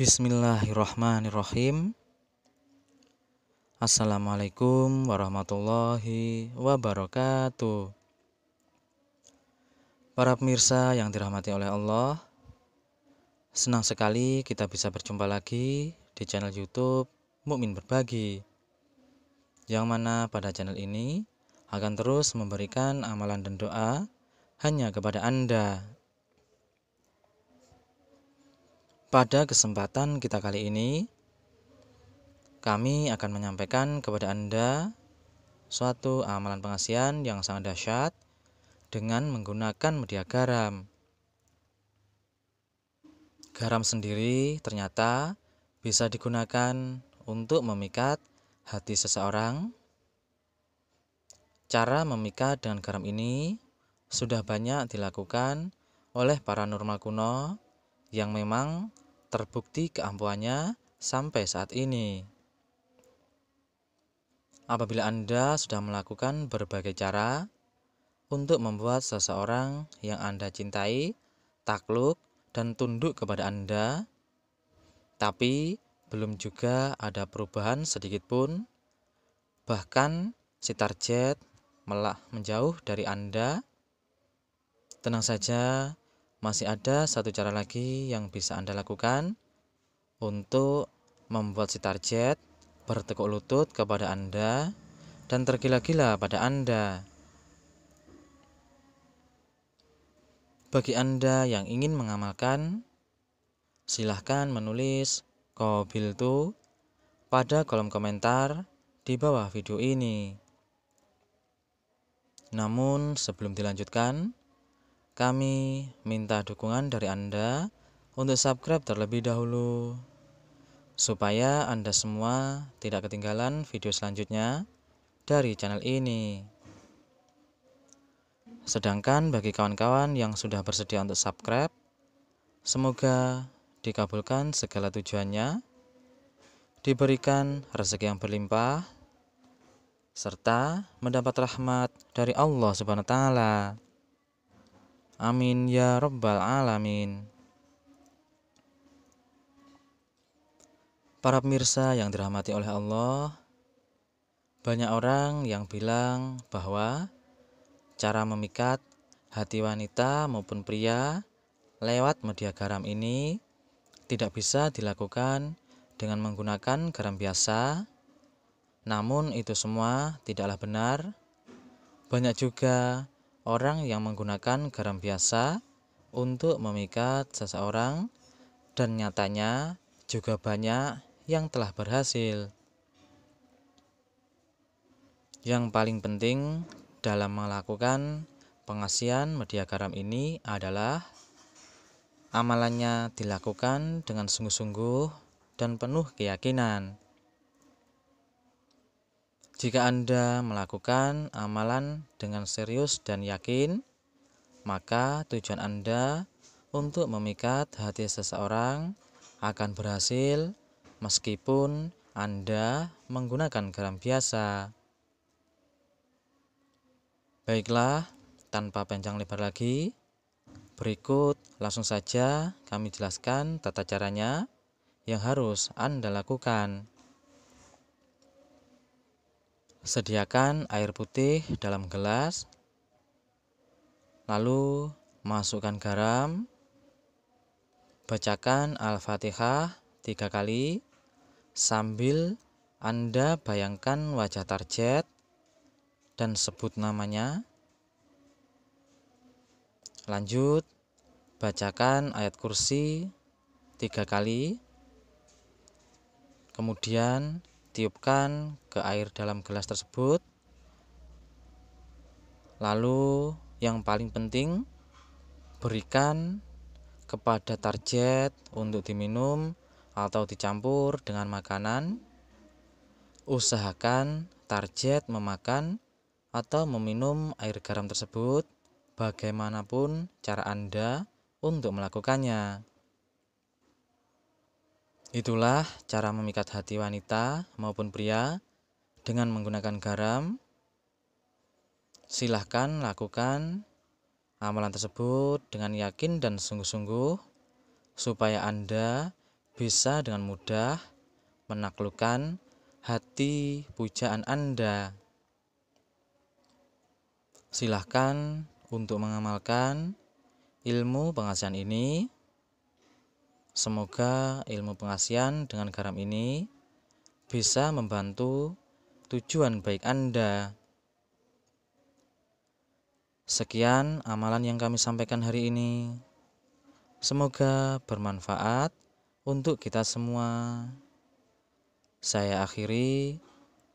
Bismillahirrahmanirrahim. Assalamualaikum warahmatullahi wabarakatuh. Para pemirsa yang dirahmati oleh Allah, senang sekali kita bisa berjumpa lagi di channel YouTube Mukmin Berbagi. Yang mana pada channel ini akan terus memberikan amalan dan doa hanya kepada Anda Pada kesempatan kita kali ini, kami akan menyampaikan kepada Anda suatu amalan pengasihan yang sangat dahsyat dengan menggunakan media garam. Garam sendiri ternyata bisa digunakan untuk memikat hati seseorang. Cara memikat dengan garam ini sudah banyak dilakukan oleh paranormal kuno yang memang terbukti keampuannya sampai saat ini. Apabila Anda sudah melakukan berbagai cara untuk membuat seseorang yang Anda cintai takluk dan tunduk kepada Anda, tapi belum juga ada perubahan sedikit pun, bahkan si target malah menjauh dari Anda, tenang saja, masih ada satu cara lagi yang bisa Anda lakukan untuk membuat si target bertekuk lutut kepada Anda dan tergila-gila pada Anda. Bagi Anda yang ingin mengamalkan, silahkan menulis tu pada kolom komentar di bawah video ini. Namun sebelum dilanjutkan, kami minta dukungan dari Anda untuk subscribe terlebih dahulu, supaya Anda semua tidak ketinggalan video selanjutnya dari channel ini. Sedangkan bagi kawan-kawan yang sudah bersedia untuk subscribe, semoga dikabulkan segala tujuannya, diberikan rezeki yang berlimpah, serta mendapat rahmat dari Allah Subhanahu wa taala. Amin ya Rabbal Alamin. Para pemirsa yang dirahmati oleh Allah, banyak orang yang bilang bahwa cara memikat hati wanita maupun pria lewat media garam ini tidak bisa dilakukan dengan menggunakan garam biasa. Namun, itu semua tidaklah benar. Banyak juga orang yang menggunakan garam biasa untuk memikat seseorang dan nyatanya juga banyak yang telah berhasil. Yang paling penting dalam melakukan pengasihan media garam ini adalah amalannya dilakukan dengan sungguh-sungguh dan penuh keyakinan. Jika Anda melakukan amalan dengan serius dan yakin, maka tujuan Anda untuk memikat hati seseorang akan berhasil meskipun Anda menggunakan garam biasa. Baiklah, tanpa panjang lebar lagi, berikut langsung saja kami jelaskan tata caranya yang harus Anda lakukan. Sediakan air putih dalam gelas, lalu masukkan garam, bacakan Al-Fatihah tiga kali sambil Anda bayangkan wajah target dan sebut namanya. Lanjut, bacakan ayat kursi tiga kali, kemudian tiupkan ke air dalam gelas tersebut. Lalu, yang paling penting, berikan kepada target untuk diminum atau dicampur dengan makanan. Usahakan target memakan atau meminum air garam tersebut bagaimanapun cara Anda untuk melakukannya. Itulah cara memikat hati wanita maupun pria dengan menggunakan garam. Silahkan lakukan amalan tersebut dengan yakin dan sungguh-sungguh supaya Anda bisa dengan mudah menaklukkan hati pujaan Anda. Silahkan untuk mengamalkan ilmu pengasihan ini Semoga ilmu pengasihan dengan garam ini bisa membantu tujuan baik Anda. Sekian amalan yang kami sampaikan hari ini. Semoga bermanfaat untuk kita semua. Saya akhiri.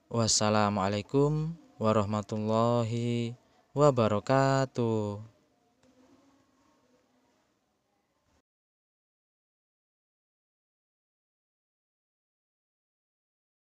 Wassalamualaikum warahmatullahi wabarakatuh.